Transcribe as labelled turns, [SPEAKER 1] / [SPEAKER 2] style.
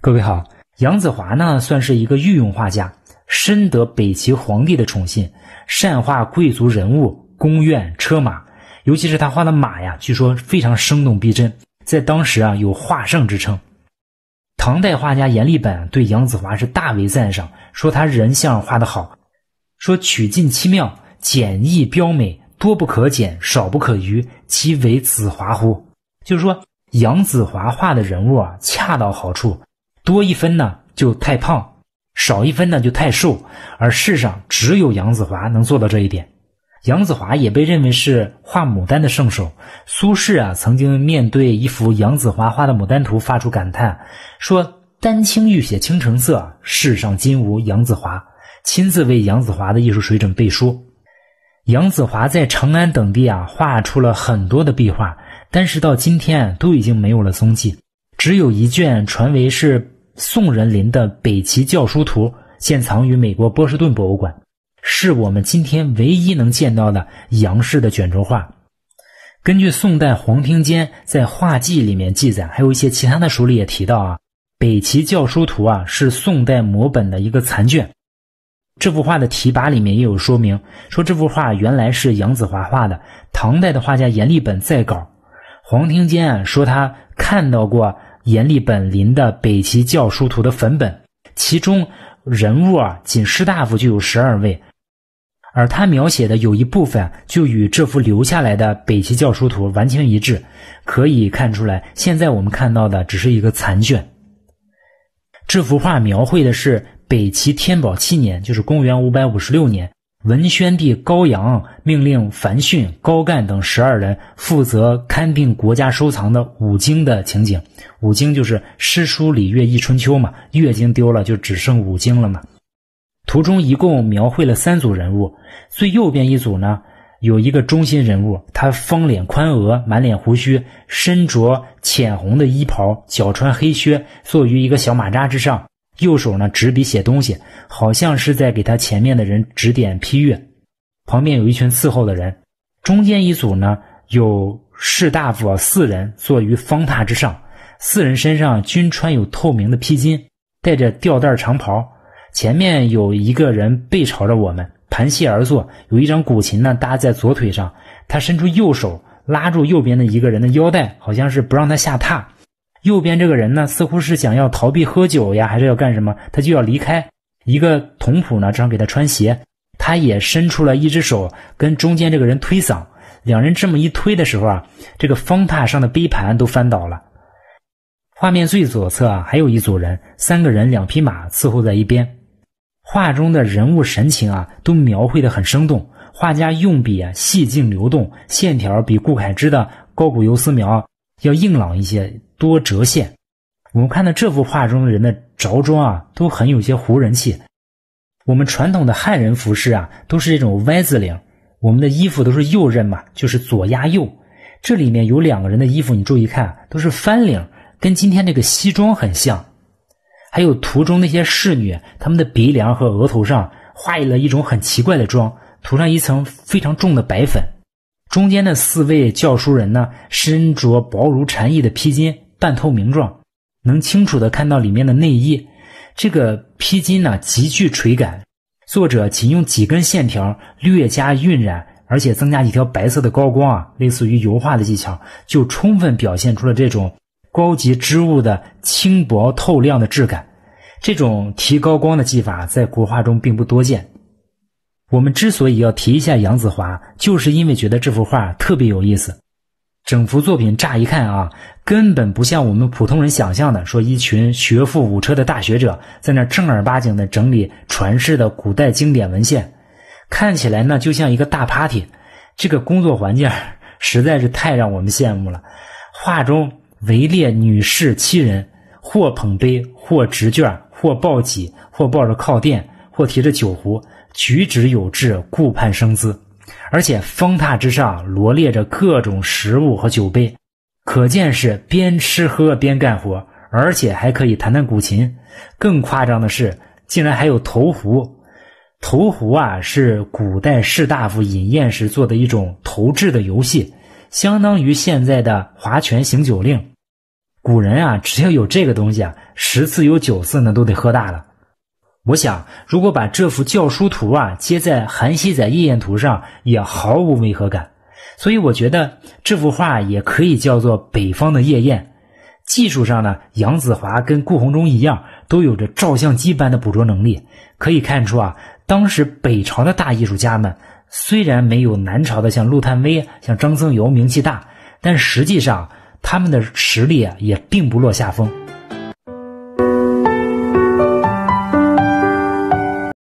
[SPEAKER 1] 各位好，杨子华呢算是一个御用画家，深得北齐皇帝的宠信，善画贵族人物、宫苑车马，尤其是他画的马呀，据说非常生动逼真，在当时啊有画圣之称。唐代画家阎立本对杨子华是大为赞赏，说他人像画得好，说曲尽其妙，简易标美，多不可减，少不可逾，其为子华乎？就是说杨子华画的人物啊，恰到好处。多一分呢就太胖，少一分呢就太瘦，而世上只有杨子华能做到这一点。杨子华也被认为是画牡丹的圣手。苏轼啊曾经面对一幅杨子华画的牡丹图发出感叹，说：“丹青欲写青城色，世上今无杨子华。”亲自为杨子华的艺术水准背书。杨子华在长安等地啊画出了很多的壁画，但是到今天都已经没有了踪迹，只有一卷传为是。宋仁林的《北齐教书图》现藏于美国波士顿博物馆，是我们今天唯一能见到的杨氏的卷轴画。根据宋代黄庭坚在画记里面记载，还有一些其他的书里也提到啊，《北齐教书图》啊是宋代摹本的一个残卷。这幅画的题跋里面也有说明，说这幅画原来是杨子华画的，唐代的画家阎立本在稿。黄庭坚啊说他看到过。阎立本林的《北齐教书图》的粉本，其中人物啊，仅士大夫就有十二位，而他描写的有一部分就与这幅留下来的《北齐教书图》完全一致，可以看出来，现在我们看到的只是一个残卷。这幅画描绘的是北齐天宝七年，就是公元五百五十六年。文宣帝高阳命令樊逊、高干等十二人负责勘定国家收藏的五经的情景。五经就是诗书礼乐易春秋嘛，乐经丢了就只剩五经了嘛。图中一共描绘了三组人物，最右边一组呢，有一个中心人物，他方脸宽额，满脸胡须，身着浅红的衣袍，脚穿黑靴，坐于一个小马扎之上。右手呢，执笔写东西，好像是在给他前面的人指点批阅。旁边有一群伺候的人，中间一组呢，有士大夫四人坐于方榻之上，四人身上均穿有透明的披巾，戴着吊带长袍。前面有一个人背朝着我们，盘膝而坐，有一张古琴呢搭在左腿上，他伸出右手拉住右边的一个人的腰带，好像是不让他下榻。右边这个人呢，似乎是想要逃避喝酒呀，还是要干什么？他就要离开。一个童仆呢，正给他穿鞋。他也伸出了一只手，跟中间这个人推搡。两人这么一推的时候啊，这个方榻上的杯盘都翻倒了。画面最左侧啊，还有一组人，三个人，两匹马伺候在一边。画中的人物神情啊，都描绘的很生动。画家用笔啊，细劲流动，线条比顾恺之的高古游丝描。要硬朗一些，多折线。我们看到这幅画中人的着装啊，都很有些胡人气。我们传统的汉人服饰啊，都是这种 Y 字领。我们的衣服都是右衽嘛，就是左压右。这里面有两个人的衣服，你注意看，都是翻领，跟今天这个西装很像。还有图中那些侍女，他们的鼻梁和额头上画了一种很奇怪的妆，涂上一层非常重的白粉。中间的四位教书人呢，身着薄如蝉翼的披巾，半透明状，能清楚地看到里面的内衣。这个披巾呢，极具垂感。作者仅用几根线条略加晕染，而且增加几条白色的高光啊，类似于油画的技巧，就充分表现出了这种高级织物的轻薄透亮的质感。这种提高光的技法在国画中并不多见。我们之所以要提一下杨子华，就是因为觉得这幅画特别有意思。整幅作品乍一看啊，根本不像我们普通人想象的，说一群学富五车的大学者在那正儿八经的整理传世的古代经典文献，看起来呢就像一个大 party。这个工作环境实在是太让我们羡慕了。画中围列女士七人，或捧杯，或执卷，或抱几，或抱着靠垫，或提着酒壶。举止有致，顾盼生姿，而且方榻之上罗列着各种食物和酒杯，可见是边吃喝边干活，而且还可以弹弹古琴。更夸张的是，竟然还有投壶！投壶啊，是古代士大夫饮宴时做的一种投掷的游戏，相当于现在的划拳行酒令。古人啊，只要有这个东西啊，十次有九次呢，都得喝大了。我想，如果把这幅教书图啊接在《韩熙载夜宴图》上，也毫无违和感。所以，我觉得这幅画也可以叫做“北方的夜宴”。技术上呢，杨子华跟顾鸿忠一样，都有着照相机般的捕捉能力。可以看出啊，当时北朝的大艺术家们虽然没有南朝的像陆探微、像张僧繇名气大，但实际上他们的实力啊也并不落下风。